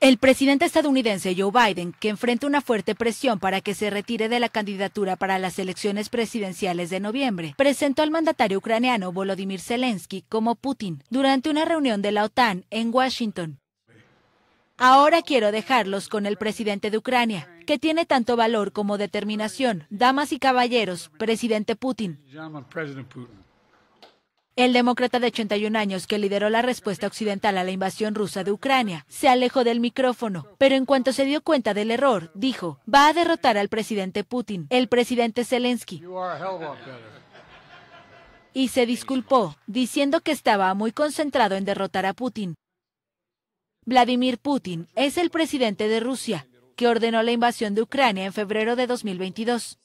El presidente estadounidense Joe Biden, que enfrenta una fuerte presión para que se retire de la candidatura para las elecciones presidenciales de noviembre, presentó al mandatario ucraniano Volodymyr Zelensky como Putin durante una reunión de la OTAN en Washington. Ahora quiero dejarlos con el presidente de Ucrania, que tiene tanto valor como determinación. Damas y caballeros, presidente Putin. El demócrata de 81 años que lideró la respuesta occidental a la invasión rusa de Ucrania se alejó del micrófono, pero en cuanto se dio cuenta del error, dijo, va a derrotar al presidente Putin, el presidente Zelensky. Y se disculpó, diciendo que estaba muy concentrado en derrotar a Putin. Vladimir Putin es el presidente de Rusia, que ordenó la invasión de Ucrania en febrero de 2022.